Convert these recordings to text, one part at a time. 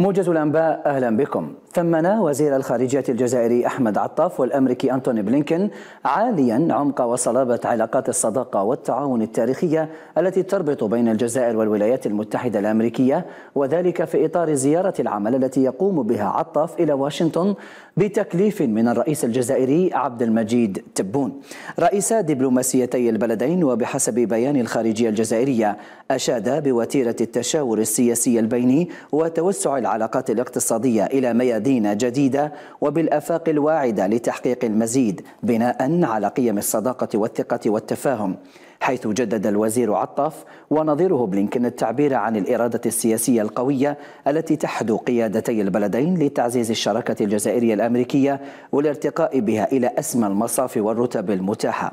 موجز الأنباء أهلا بكم ثمن وزير الخارجية الجزائري أحمد عطاف والأمريكي أنتوني بلينكن عاليا عمق وصلابة علاقات الصداقة والتعاون التاريخية التي تربط بين الجزائر والولايات المتحدة الأمريكية وذلك في إطار زيارة العمل التي يقوم بها عطاف إلى واشنطن بتكليف من الرئيس الجزائري عبد المجيد تبون رئيس دبلوماسيتي البلدين وبحسب بيان الخارجية الجزائرية أشاد بوتيرة التشاور السياسي البيني وتوسع العلاقات الاقتصادية إلى ميادين جديدة وبالآفاق الواعدة لتحقيق المزيد بناء على قيم الصداقة والثقة والتفاهم حيث جدد الوزير عطاف ونظيره بلينكن التعبير عن الإرادة السياسية القوية التي تحدو قيادتي البلدين لتعزيز الشراكة الجزائرية الأمريكية والارتقاء بها إلى أسمى المصاف والرتب المتاحة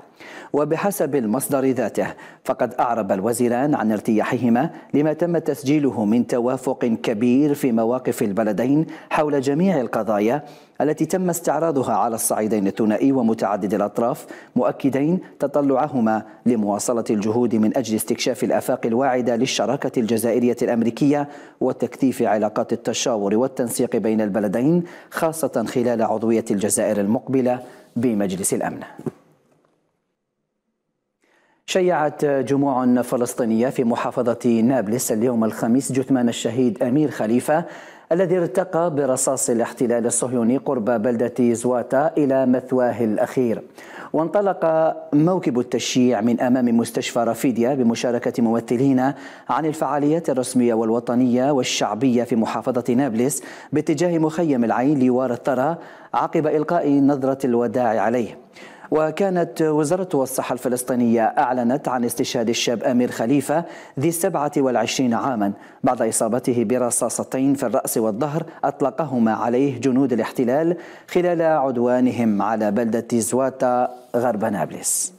وبحسب المصدر ذاته فقد أعرب الوزيران عن ارتياحهما لما تم تسجيله من توافق كبير في مواقف البلدين حول جميع القضايا التي تم استعراضها على الصعيدين الثنائي ومتعدد الأطراف مؤكدين تطلعهما لمواصلة الجهود من أجل استكشاف الآفاق الواعدة للشراكة الجزائرية الأمريكية وتكثيف علاقات التشاور والتنسيق بين البلدين خاصة خلال عضوية الجزائر المقبلة بمجلس الأمن شيعت جموع فلسطينية في محافظة نابلس اليوم الخميس جثمان الشهيد أمير خليفة الذي ارتقى برصاص الاحتلال الصهيوني قرب بلدة زواتا إلى مثواه الأخير وانطلق موكب التشييع من أمام مستشفى رافيديا بمشاركة ممثلين عن الفعاليات الرسمية والوطنية والشعبية في محافظة نابلس باتجاه مخيم العين لوار الثرى عقب إلقاء نظرة الوداع عليه وكانت وزارة الصحة الفلسطينية أعلنت عن استشهاد الشاب أمير خليفة ذي السبعة والعشرين عاما بعد إصابته برصاصتين في الرأس والظهر أطلقهما عليه جنود الاحتلال خلال عدوانهم على بلدة زواتا غرب نابلس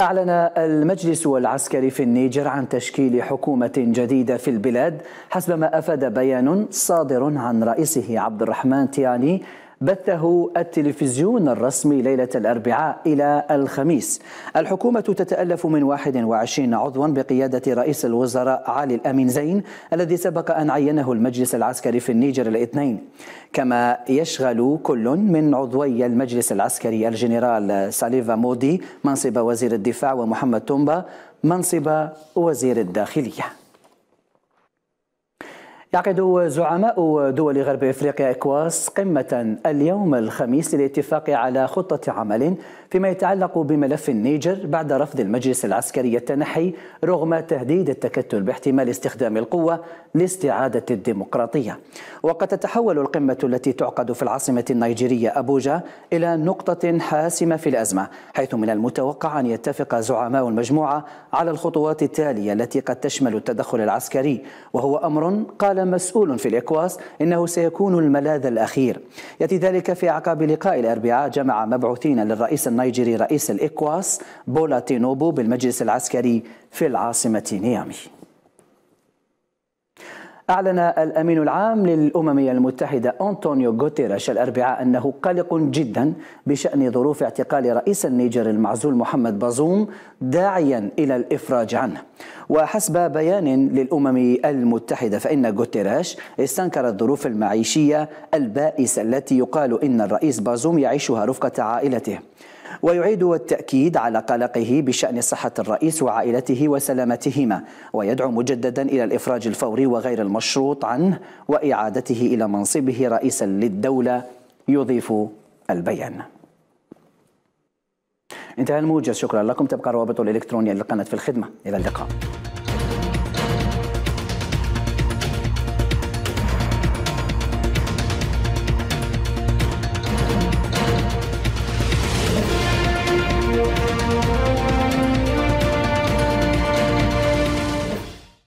أعلن المجلس العسكري في النيجر عن تشكيل حكومة جديدة في البلاد حسب ما أفاد بيان صادر عن رئيسه عبد الرحمن تياني بثه التلفزيون الرسمي ليلة الأربعاء إلى الخميس الحكومة تتألف من 21 عضوا بقيادة رئيس الوزراء علي الأمين زين الذي سبق أن عينه المجلس العسكري في النيجر الاثنين كما يشغل كل من عضوي المجلس العسكري الجنرال ساليفا مودي منصب وزير الدفاع ومحمد تومبا منصب وزير الداخليه يعقد زعماء دول غرب افريقيا اكواس قمه اليوم الخميس للاتفاق على خطه عمل فيما يتعلق بملف النيجر بعد رفض المجلس العسكري التنحي رغم تهديد التكتل باحتمال استخدام القوه لاستعاده الديمقراطيه. وقد تتحول القمه التي تعقد في العاصمه النيجيريه ابوجا الى نقطه حاسمه في الازمه، حيث من المتوقع ان يتفق زعماء المجموعه على الخطوات التاليه التي قد تشمل التدخل العسكري وهو امر قال مسؤول في الإكواس إنه سيكون الملاذ الأخير يأتي ذلك في أعقاب لقاء الأربعاء جمع مبعوثين للرئيس النيجيري رئيس الإكواس بولا تينوبو بالمجلس العسكري في العاصمة نيامي أعلن الأمين العام للأمم المتحدة أنطونيو غوتيريش الأربعاء أنه قلق جدا بشأن ظروف اعتقال رئيس النيجر المعزول محمد بازوم داعيا إلى الإفراج عنه وحسب بيان للأمم المتحدة فإن غوتيريش استنكر الظروف المعيشية البائسة التي يقال إن الرئيس بازوم يعيشها رفقة عائلته ويعيد التأكيد على قلقه بشأن صحة الرئيس وعائلته وسلامتهما ويدعو مجددا إلى الإفراج الفوري وغير المشروط عنه وإعادته إلى منصبه رئيسا للدولة يضيف البيان انتهى الموجز شكرا لكم تبقى روابط الإلكترونية للقناة في الخدمة إلى اللقاء